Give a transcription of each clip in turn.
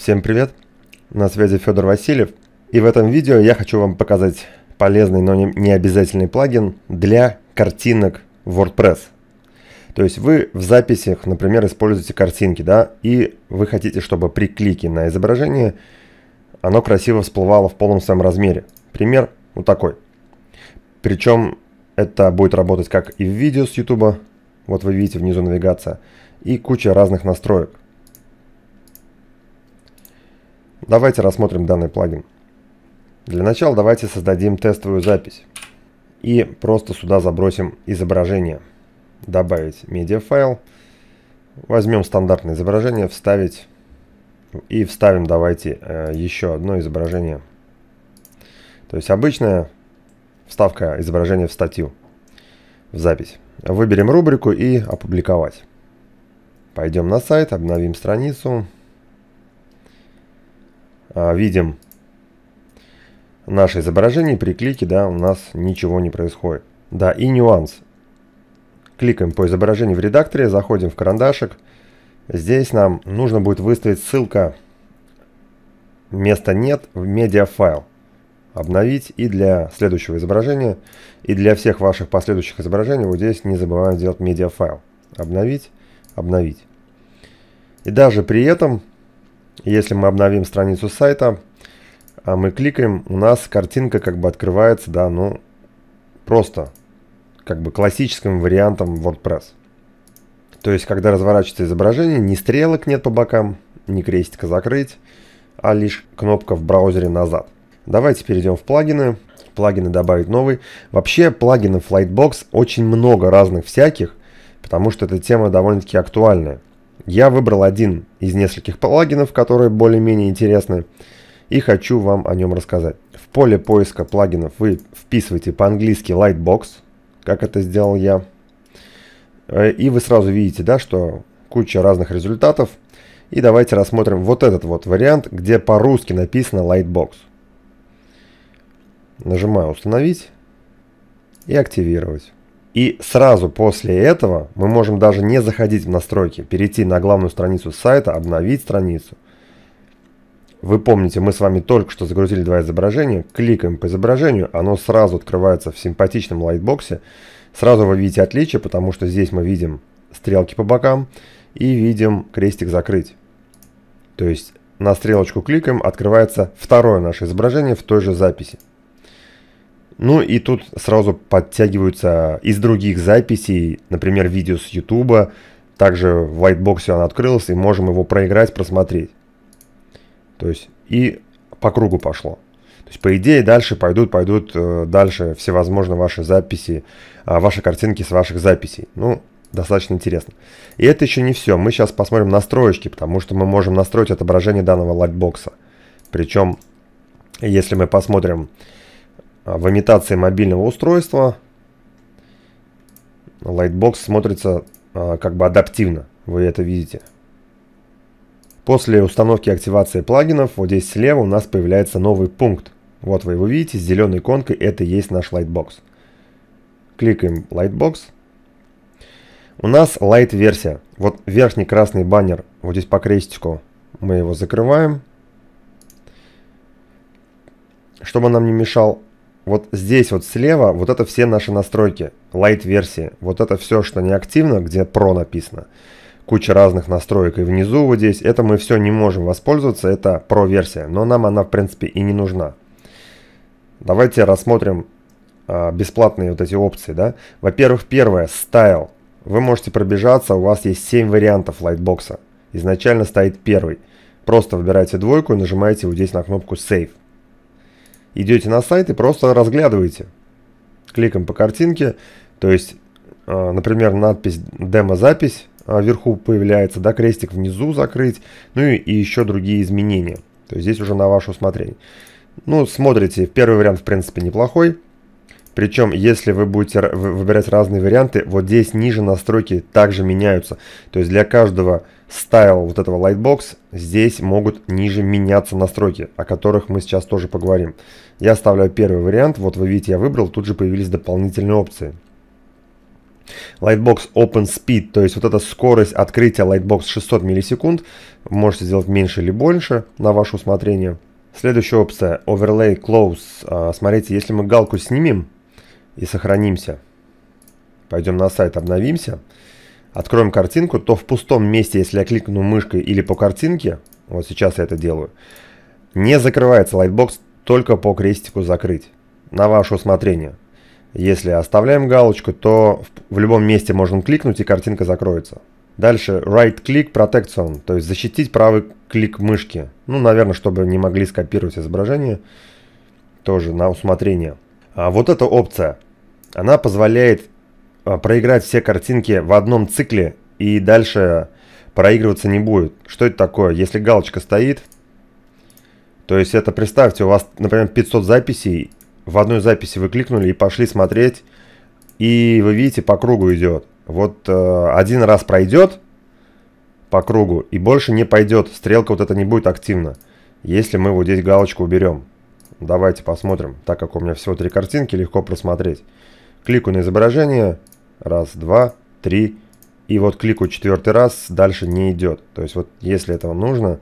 Всем привет, на связи Федор Васильев и в этом видео я хочу вам показать полезный, но не обязательный плагин для картинок WordPress. То есть вы в записях, например, используете картинки, да, и вы хотите, чтобы при клике на изображение оно красиво всплывало в полном своем размере. Пример вот такой. Причем это будет работать как и в видео с YouTube, вот вы видите внизу навигация, и куча разных настроек. Давайте рассмотрим данный плагин. Для начала давайте создадим тестовую запись и просто сюда забросим изображение. Добавить медиафайл. Возьмем стандартное изображение, вставить и вставим давайте э, еще одно изображение. То есть обычная вставка изображения в статью, в запись. Выберем рубрику и опубликовать. Пойдем на сайт, обновим страницу. А, видим наше изображение, при клике да, у нас ничего не происходит. Да, и нюанс. Кликаем по изображению в редакторе, заходим в карандашик. Здесь нам нужно будет выставить ссылка «Места нет» в медиафайл. Обновить и для следующего изображения, и для всех ваших последующих изображений вот здесь не забываем делать медиафайл. Обновить, обновить. И даже при этом если мы обновим страницу сайта, а мы кликаем, у нас картинка как бы открывается, да, ну, просто, как бы классическим вариантом WordPress. То есть, когда разворачивается изображение, ни стрелок нет по бокам, ни крестика закрыть, а лишь кнопка в браузере назад. Давайте перейдем в плагины. Плагины добавить новый. Вообще, плагинов FlightBox очень много разных всяких, потому что эта тема довольно-таки актуальная. Я выбрал один из нескольких плагинов, которые более-менее интересны, и хочу вам о нем рассказать. В поле поиска плагинов вы вписываете по-английски Lightbox, как это сделал я. Э, и вы сразу видите, да, что куча разных результатов. И давайте рассмотрим вот этот вот вариант, где по-русски написано Lightbox. Нажимаю «Установить» и «Активировать». И сразу после этого мы можем даже не заходить в настройки, перейти на главную страницу сайта, обновить страницу. Вы помните, мы с вами только что загрузили два изображения, кликаем по изображению, оно сразу открывается в симпатичном лайтбоксе. Сразу вы видите отличие, потому что здесь мы видим стрелки по бокам и видим крестик «Закрыть». То есть на стрелочку кликаем, открывается второе наше изображение в той же записи. Ну и тут сразу подтягиваются из других записей, например, видео с YouTube. Также в лайтбоксе он открылся, и можем его проиграть, просмотреть. То есть и по кругу пошло. То есть, по идее, дальше пойдут, пойдут э, дальше всевозможные ваши записи, а, ваши картинки с ваших записей. Ну, достаточно интересно. И это еще не все. Мы сейчас посмотрим настроечки, потому что мы можем настроить отображение данного лайтбокса. Причем, если мы посмотрим а, в имитации мобильного устройства Lightbox смотрится а, как бы адаптивно, вы это видите. После установки и активации плагинов, вот здесь слева у нас появляется новый пункт. Вот вы его видите, с зеленой конкой. это и есть наш Lightbox. Кликаем Lightbox. У нас Light версия. Вот верхний красный баннер, вот здесь по крестику, мы его закрываем. Чтобы он нам не мешал вот здесь вот слева, вот это все наши настройки, light-версии. Вот это все, что не активно, где про написано. Куча разных настроек и внизу вот здесь. Это мы все не можем воспользоваться, это про версия Но нам она, в принципе, и не нужна. Давайте рассмотрим а, бесплатные вот эти опции, да. Во-первых, первое, Style. Вы можете пробежаться, у вас есть 7 вариантов лайтбокса. Изначально стоит первый. Просто выбираете двойку и нажимаете вот здесь на кнопку Save идете на сайт и просто разглядываете. Кликом по картинке, то есть, а, например, надпись демо запись а, вверху появляется, да, крестик внизу закрыть, ну и, и еще другие изменения. То есть здесь уже на ваше усмотрение. Ну, смотрите, первый вариант, в принципе, неплохой. Причем, если вы будете выбирать разные варианты, вот здесь ниже настройки также меняются. То есть для каждого стайл вот этого Lightbox здесь могут ниже меняться настройки, о которых мы сейчас тоже поговорим. Я оставляю первый вариант. Вот вы видите, я выбрал, тут же появились дополнительные опции. Lightbox Open Speed, то есть вот эта скорость открытия Lightbox 600 миллисекунд. Можете сделать меньше или больше на ваше усмотрение. Следующая опция Overlay Close. А, смотрите, если мы галку снимем, и сохранимся. Пойдем на сайт обновимся. Откроем картинку, то в пустом месте, если я кликну мышкой или по картинке, вот сейчас я это делаю, не закрывается лайтбокс только по крестику закрыть. На ваше усмотрение. Если оставляем галочку, то в любом месте можно кликнуть и картинка закроется. Дальше right click protection, то есть защитить правый клик мышки. Ну, наверное, чтобы не могли скопировать изображение. Тоже на усмотрение. А вот эта опция, она позволяет а, проиграть все картинки в одном цикле и дальше проигрываться не будет. Что это такое? Если галочка стоит, то есть это представьте, у вас, например, 500 записей, в одной записи вы кликнули и пошли смотреть, и вы видите, по кругу идет. Вот э, один раз пройдет по кругу и больше не пойдет, стрелка вот эта не будет активна, если мы вот здесь галочку уберем. Давайте посмотрим, так как у меня всего три картинки, легко просмотреть. Кликаю на изображение. Раз, два, три. И вот кликаю четвертый раз, дальше не идет. То есть вот если этого нужно.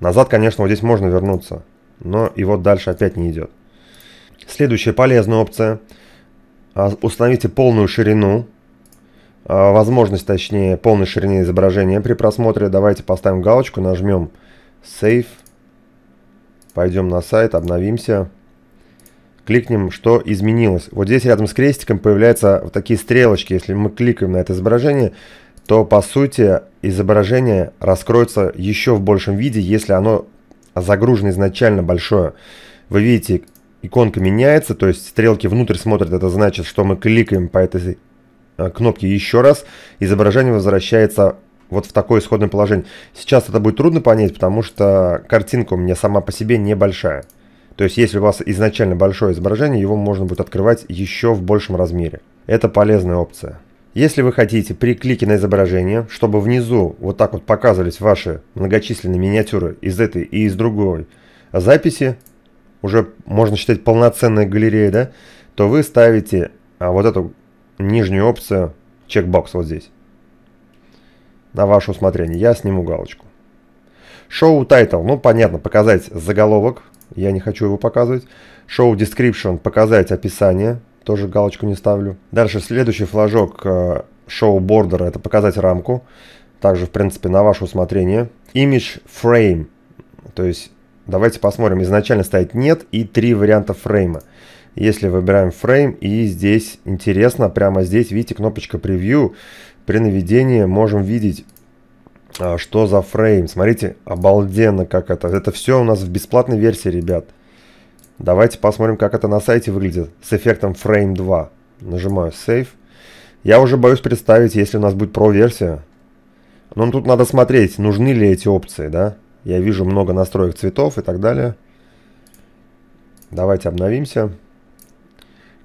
Назад, конечно, вот здесь можно вернуться. Но и вот дальше опять не идет. Следующая полезная опция. А, установите полную ширину. А, возможность, точнее, полной ширины изображения при просмотре. Давайте поставим галочку, нажмем Save. Пойдем на сайт, обновимся. Кликнем, что изменилось. Вот здесь рядом с крестиком появляются вот такие стрелочки. Если мы кликаем на это изображение, то по сути изображение раскроется еще в большем виде, если оно загружено изначально большое. Вы видите, иконка меняется, то есть стрелки внутрь смотрят, это значит, что мы кликаем по этой э, кнопке еще раз, изображение возвращается вот в такое исходное положение. Сейчас это будет трудно понять, потому что картинка у меня сама по себе небольшая. То есть, если у вас изначально большое изображение, его можно будет открывать еще в большем размере. Это полезная опция. Если вы хотите при клике на изображение, чтобы внизу вот так вот показывались ваши многочисленные миниатюры из этой и из другой записи, уже можно считать полноценной галереей, да, то вы ставите а, вот эту нижнюю опцию чекбокс вот здесь. На ваше усмотрение, я сниму галочку. Шоу тайтл, ну понятно, показать заголовок, я не хочу его показывать. Шоу description, показать описание, тоже галочку не ставлю. Дальше следующий флажок э, шоу бордера, это показать рамку. Также, в принципе, на ваше усмотрение. Image frame, то есть давайте посмотрим. Изначально стоит нет и три варианта фрейма. Если выбираем фрейм и здесь интересно, прямо здесь, видите, кнопочка Preview. При наведении можем видеть, а, что за фрейм. Смотрите, обалденно как это. Это все у нас в бесплатной версии, ребят. Давайте посмотрим, как это на сайте выглядит с эффектом Frame 2. Нажимаю Save. Я уже боюсь представить, если у нас будет Pro-версия. Но ну, тут надо смотреть, нужны ли эти опции, да? Я вижу много настроек цветов и так далее. Давайте обновимся.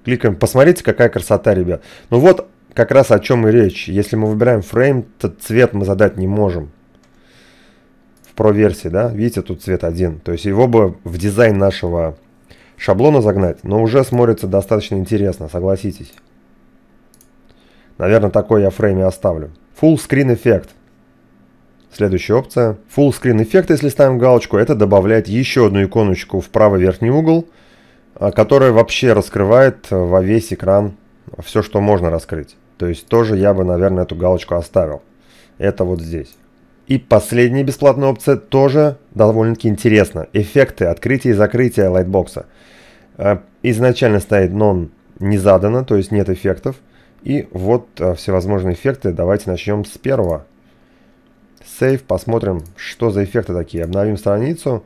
Кликаем. Посмотрите, какая красота, ребят. Ну вот, как раз о чем и речь. Если мы выбираем фрейм, то цвет мы задать не можем. В про-версии, да? Видите, тут цвет один. То есть его бы в дизайн нашего шаблона загнать, но уже смотрится достаточно интересно, согласитесь. Наверное, такой я в фрейме оставлю. Full Screen эффект. Следующая опция. Full Screen эффект, если ставим галочку, это добавляет еще одну иконочку в правый верхний угол, а, которая вообще раскрывает э, во весь экран все, что можно раскрыть. То есть тоже я бы, наверное, эту галочку оставил. Это вот здесь. И последняя бесплатная опция тоже довольно-таки интересна. Эффекты открытия и закрытия лайтбокса. Э, изначально стоит non не задано, то есть нет эффектов. И вот э, всевозможные эффекты. Давайте начнем с первого. Save, посмотрим, что за эффекты такие. Обновим страницу,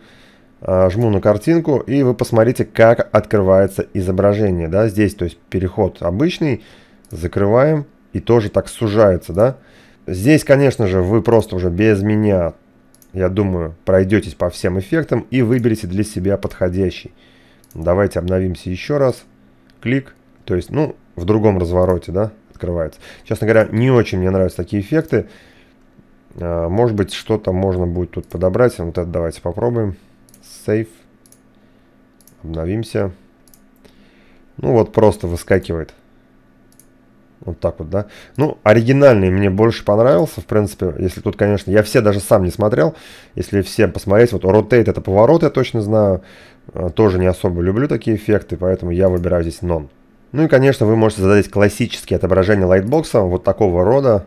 э, жму на картинку, и вы посмотрите, как открывается изображение. Да, здесь, то есть переход обычный, закрываем и тоже так сужается, да. Здесь, конечно же, вы просто уже без меня, я думаю, пройдетесь по всем эффектам и выберете для себя подходящий. Давайте обновимся еще раз. Клик, то есть, ну, в другом развороте, да, открывается. Честно говоря, не очень мне нравятся такие эффекты. А, может быть, что-то можно будет тут подобрать. Вот это давайте попробуем. Сейф. Обновимся. Ну вот, просто выскакивает. Вот так вот, да. Ну, оригинальный мне больше понравился, в принципе, если тут, конечно, я все даже сам не смотрел. Если все посмотреть, вот ротейт это поворот, я точно знаю. А, тоже не особо люблю такие эффекты, поэтому я выбираю здесь нон. Ну и, конечно, вы можете задать классические отображения лайтбокса вот такого рода.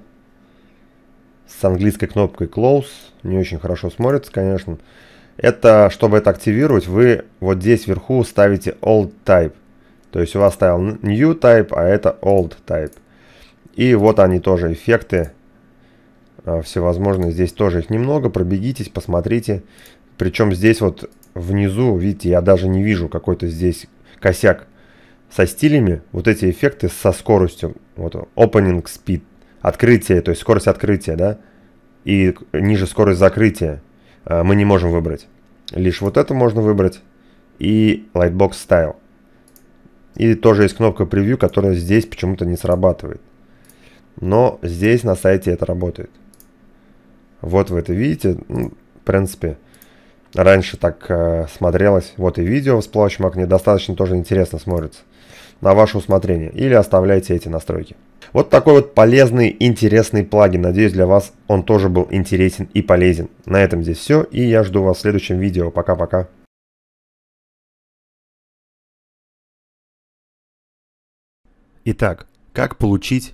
С английской кнопкой close. Не очень хорошо смотрится, конечно. Это, чтобы это активировать, вы вот здесь вверху ставите old type. То есть у вас стоял new type, а это old type. И вот они тоже эффекты а, всевозможные. Здесь тоже их немного. Пробегитесь, посмотрите. Причем здесь вот внизу, видите, я даже не вижу какой-то здесь косяк со стилями. Вот эти эффекты со скоростью. Вот opening speed. Открытие, то есть скорость открытия, да? И ниже скорость закрытия а, мы не можем выбрать. Лишь вот это можно выбрать. И Lightbox Style. И тоже есть кнопка превью, которая здесь почему-то не срабатывает но здесь на сайте это работает. Вот вы это видите, ну, в принципе, раньше так э, смотрелось. Вот и видео с плавающим окне достаточно тоже интересно смотрится. На ваше усмотрение. Или оставляйте эти настройки. Вот такой вот полезный, интересный плагин. Надеюсь, для вас он тоже был интересен и полезен. На этом здесь все, и я жду вас в следующем видео. Пока-пока. Итак, как получить